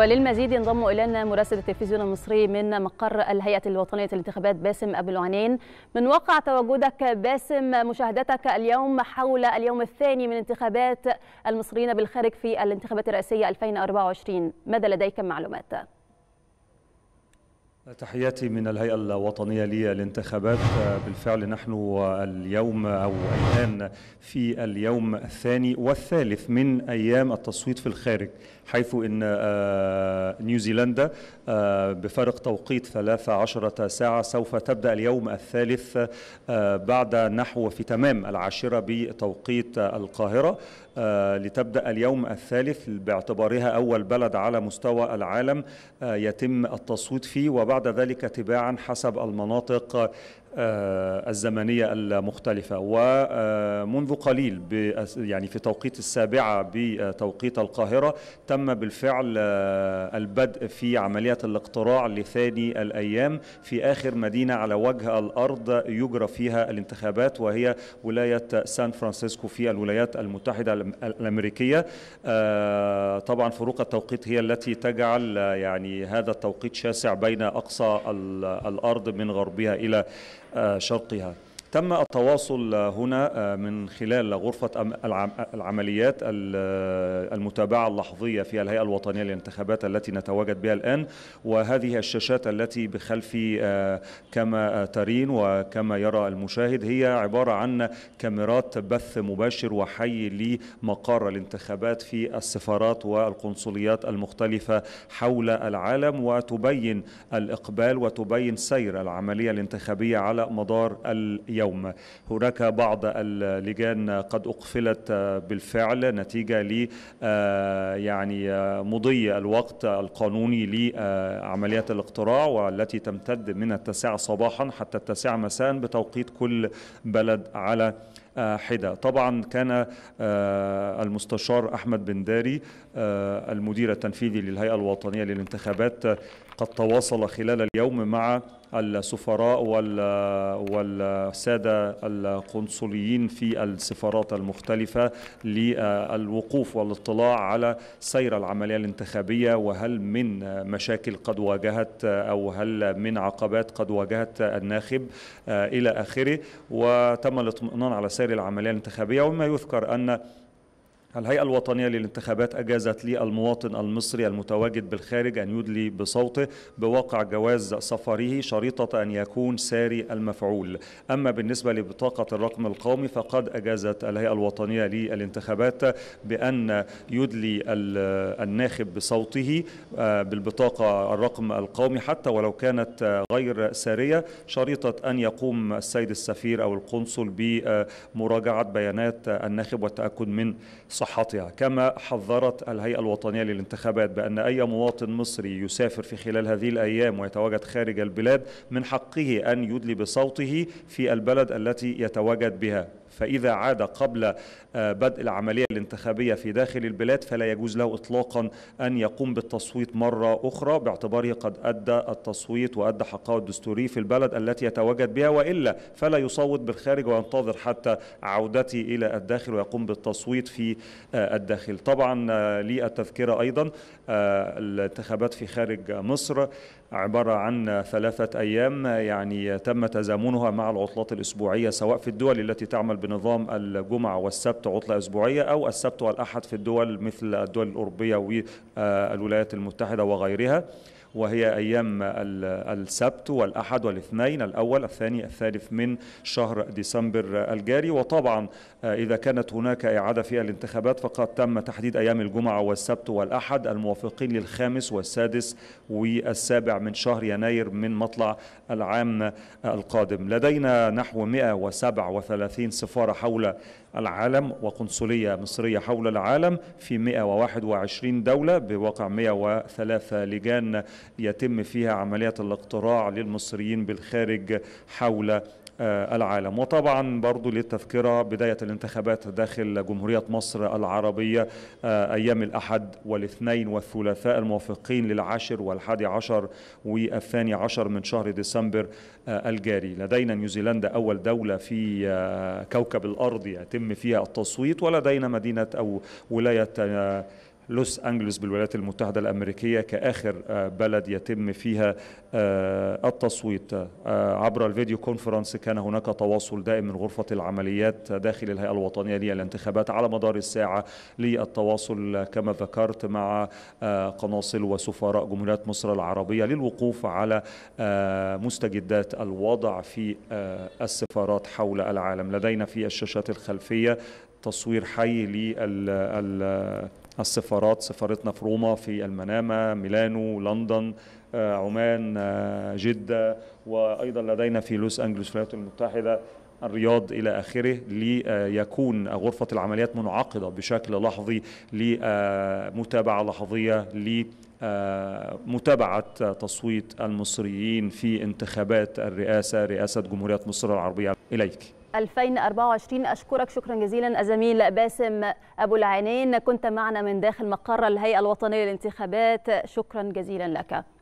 وللمزيد ينضم الينا مراسل التلفزيون المصري من مقر الهيئه الوطنيه للانتخابات باسم ابو العنين من واقع تواجدك باسم مشاهدتك اليوم حول اليوم الثاني من انتخابات المصريين بالخارج في الانتخابات الرئاسيه 2024 ماذا لديك معلومات تحياتي من الهيئة الوطنية للانتخابات بالفعل نحن اليوم أو الآن في اليوم الثاني والثالث من أيام التصويت في الخارج حيث أن آه، نيوزيلندا آه، بفارق توقيت 13 ساعة سوف تبدأ اليوم الثالث آه، بعد نحو في تمام العاشرة بتوقيت القاهرة آه، لتبدأ اليوم الثالث باعتبارها أول بلد على مستوى العالم آه، يتم التصويت فيه وبعد ذلك تباعا حسب المناطق آه، الزمنية المختلفة ومنذ قليل يعني في توقيت السابعة بتوقيت القاهرة تم بالفعل آه، البدء في عملية الاقتراع لثاني الأيام في آخر مدينة على وجه الأرض يجرى فيها الانتخابات وهي ولاية سان فرانسيسكو في الولايات المتحدة الأمريكية آه، طبعا فروق التوقيت هي التي تجعل يعني هذا التوقيت شاسع بين أقصى الأرض من غربها إلى شرقها تم التواصل هنا آه، من خلال غرفة العمليات آه، المتابعة اللحظية في الهيئة الوطنية للانتخابات التي نتواجد بها الآن وهذه الشاشات التي بخلفي آه، كما ترين وكما يرى المشاهد هي عبارة عن كاميرات بث مباشر وحي لمقر الانتخابات في السفارات والقنصليات المختلفة حول العالم وتبين الإقبال وتبين سير العملية الانتخابية على مدار اليوم اليوم هناك بعض اللجان قد أقفلت بالفعل نتيجة ل آه، يعني آه، مضي الوقت القانوني لعمليات الاقتراع والتي تمتد من التاسعة صباحا حتى التاسعة مساء بتوقيت كل بلد على آه، حدة طبعا كان المستشار أحمد بن داري المدير التنفيذي للهيئة الوطنية للانتخابات قد تواصل خلال اليوم مع السفراء والسادة القنصليين في السفارات المختلفة للوقوف والاطلاع على سير العملية الانتخابية وهل من مشاكل قد واجهت أو هل من عقبات قد واجهت الناخب إلى آخره وتم الاطمئنان على سير العملية الانتخابية وما يذكر أن الهيئة الوطنية للانتخابات أجازت للمواطن المصري المتواجد بالخارج أن يدلي بصوته بواقع جواز سفره شريطة أن يكون ساري المفعول أما بالنسبة لبطاقة الرقم القومي فقد أجازت الهيئة الوطنية للانتخابات بأن يدلي الناخب بصوته آه، بالبطاقة الرقم القومي حتى ولو كانت غير سارية شريطة أن يقوم السيد السفير أو القنصل بمراجعة بيانات الناخب والتأكد من صوته صحتها كما حذرت الهيئة الوطنية للانتخابات بأن أي مواطن مصري يسافر في خلال هذه الأيام ويتواجد خارج البلاد من حقه أن يدلي بصوته في البلد التي يتواجد بها فإذا عاد قبل آه، بدء العملية الانتخابية في داخل البلاد فلا يجوز له إطلاقا أن يقوم بالتصويت مرة أخرى باعتباره قد أدى التصويت وأدى حقه الدستوري في البلد التي يتواجد بها وإلا فلا يصوت بالخارج وينتظر حتى عودته إلى الداخل ويقوم بالتصويت في آه، الداخل طبعا آه، لي التذكرة أيضا الانتخابات في خارج مصر عبارة عن ثلاثة أيام يعني تم تزامنها مع العطلات الأسبوعية سواء في الدول التي تعمل بنظام الجمعة والسبت عطلة أسبوعية أو السبت والأحد في الدول مثل الدول الأوروبية والولايات المتحدة وغيرها وهي أيام السبت والأحد والاثنين الأول الثاني الثالث من شهر ديسمبر الجاري وطبعا إذا كانت هناك إعادة في الانتخابات فقد تم تحديد أيام الجمعة والسبت والأحد الموافقين للخامس والسادس والسابع من شهر يناير من مطلع العام القادم لدينا نحو 137 صفر سفارة حول العالم وقنصلية مصرية حول العالم في 121 دولة بواقع 103 لجان يتم فيها عملية الاقتراع للمصريين بالخارج حول آه، العالم وطبعا برضو للتذكرة بداية الانتخابات داخل جمهورية مصر العربية آه، أيام الأحد والاثنين والثلاثاء الموافقين للعاشر والحادي عشر والثاني عشر من شهر ديسمبر آه، الجاري لدينا نيوزيلندا أول دولة في كوكب كوكب الأرض يتم فيها التصويت ولدينا مدينة أو ولاية آه، لوس أنجلوس بالولايات المتحدة الأمريكية كآخر آه، بلد يتم فيها آه، التصويت آه، عبر الفيديو كونفرنس كان هناك تواصل دائم من غرفة العمليات داخل الهيئة الوطنية للانتخابات على مدار الساعة للتواصل كما ذكرت مع قناصل وسفراء جمهورية مصر العربية للوقوف على مستجدات الوضع في السفارات حول العالم لدينا في الشاشات الخلفية تصوير حي لل السفارات سفارتنا في روما في المنامة ميلانو لندن آه، عمان آه، جدة وأيضا لدينا في لوس أنجلوس الولايات المتحدة الرياض الى اخره ليكون غرفه العمليات منعقده بشكل لحظي لمتابعه لحظيه ل متابعة تصويت المصريين في انتخابات الرئاسة رئاسة جمهورية مصر العربية إليك 2024 أشكرك شكرا جزيلا الزميل باسم أبو العينين كنت معنا من داخل مقر الهيئة الوطنية للانتخابات شكرا جزيلا لك